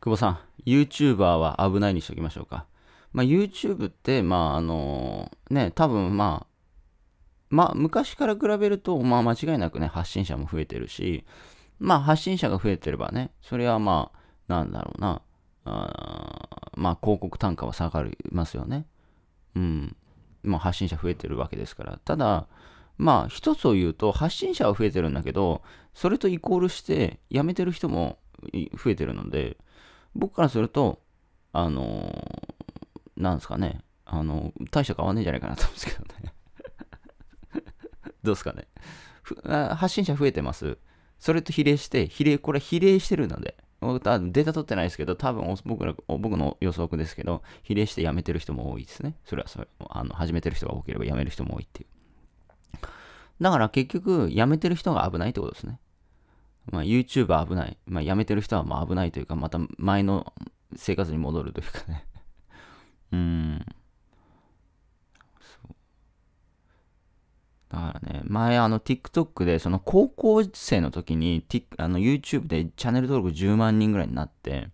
久保さん、YouTuber は危ないにしときましょうか。まあ、YouTube って、まあ、あのー、ね、多分、まあ、まあ、昔から比べると、まあ、間違いなくね、発信者も増えてるし、まあ、発信者が増えてればね、それはまあ、なんだろうな、あまあ、広告単価は下がりますよね。うん。まあ、発信者増えてるわけですから。ただ、まあ、一つを言うと、発信者は増えてるんだけど、それとイコールして、辞めてる人も増えてるので、僕からすると、あのー、なんですかね、あのー、大した変わんねえんじゃないかなと思うんですけどね。どうですかね。発信者増えてます。それと比例して、比例、これ比例してるので、データ取ってないですけど、多分僕ら僕の予測ですけど、比例して辞めてる人も多いですね。それはそれあの始めてる人が多ければ辞める人も多いっていう。だから結局、辞めてる人が危ないってことですね。まあ、YouTuber 危ない。まあ、辞めてる人はまあ危ないというか、また前の生活に戻るというかね うーん。そう。だからね、前あの TikTok で、その高校生の時に、T、あの YouTube でチャンネル登録10万人ぐらいになって、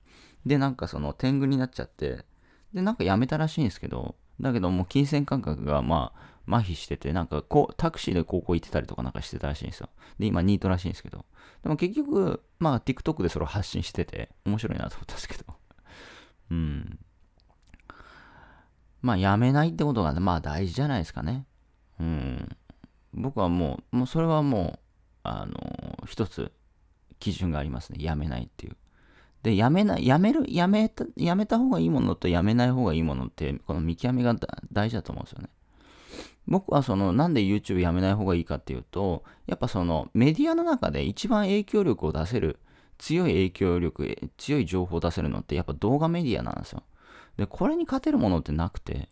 で、なんかその天狗になっちゃって、で、なんか辞めたらしいんですけど、だけどもう金銭感覚がまあ、麻痺してて、なんかこう、タクシーで高校行ってたりとかなんかしてたらしいんですよ。で、今ニートらしいんですけど。でも結局、まあ TikTok でそれを発信してて、面白いなと思ったんですけど。うん。まあやめないってことが、まあ大事じゃないですかね。うん。僕はもう、もうそれはもう、あの、一つ基準がありますね。やめないっていう。で、やめない、やめる、やめた、やめた方がいいものとやめない方がいいものって、この見極めが大事だと思うんですよね。僕はそのなんで YouTube やめない方がいいかっていうとやっぱそのメディアの中で一番影響力を出せる強い影響力強い情報を出せるのってやっぱ動画メディアなんですよでこれに勝てるものってなくて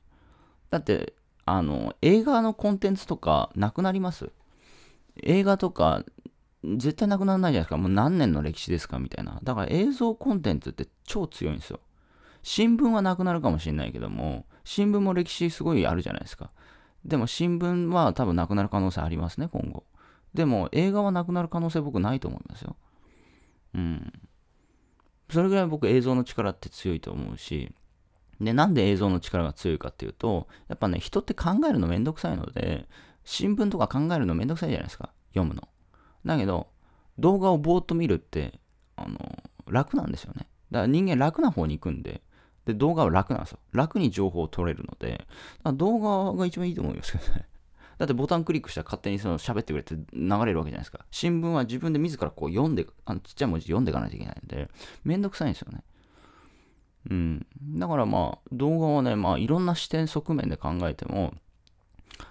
だってあの映画のコンテンツとかなくなります映画とか絶対なくならないじゃないですかもう何年の歴史ですかみたいなだから映像コンテンツって超強いんですよ新聞はなくなるかもしれないけども新聞も歴史すごいあるじゃないですかでも新聞は多分なくなる可能性ありますね、今後。でも映画はなくなる可能性僕ないと思いますよ。うん。それぐらい僕映像の力って強いと思うし、で、なんで映像の力が強いかっていうと、やっぱね、人って考えるのめんどくさいので、新聞とか考えるのめんどくさいじゃないですか、読むの。だけど、動画をぼーっと見るって、あの、楽なんですよね。だから人間楽な方に行くんで、で、動画は楽なんですよ。楽に情報を取れるので、動画が一番いいと思いますけどね。だってボタンクリックしたら勝手にその喋ってくれて流れるわけじゃないですか。新聞は自分で自らこう読んで、あのちっちゃい文字読んでいかないといけないんで、めんどくさいんですよね。うん。だからまあ、動画はね、まあ、いろんな視点側面で考えても、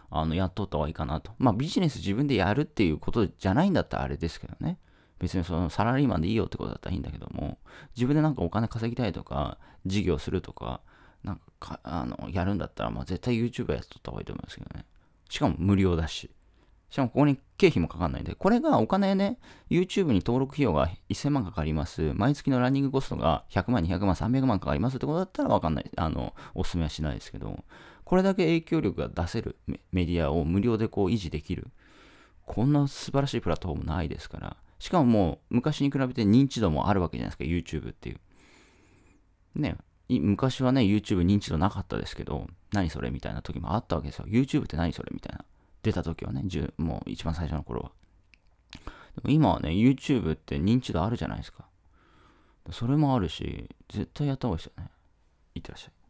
あの、やっとった方がいいかなと。まあ、ビジネス自分でやるっていうことじゃないんだったらあれですけどね。別にそのサラリーマンでいいよってことだったらいいんだけども、自分でなんかお金稼ぎたいとか、事業するとか、なんかあの、やるんだったら、まあ絶対 y o u t u b e やっとった方がいいと思うんですけどね。しかも無料だし。しかもここに経費もかかんないんで、これがお金ね、YouTube に登録費用が1000万かかります。毎月のランニングコストが100万、200万、300万かかりますってことだったらわかんない。あの、お勧めはしないですけど、これだけ影響力が出せるメディアを無料でこう維持できる。こんな素晴らしいプラットフォームないですから、しかももう昔に比べて認知度もあるわけじゃないですか、YouTube っていう。ね、昔はね、YouTube 認知度なかったですけど、何それみたいな時もあったわけですよ。YouTube って何それみたいな。出た時はね、もう一番最初の頃は。でも今はね、YouTube って認知度あるじゃないですか。それもあるし、絶対やった方がいいですよね。いってらっしゃい。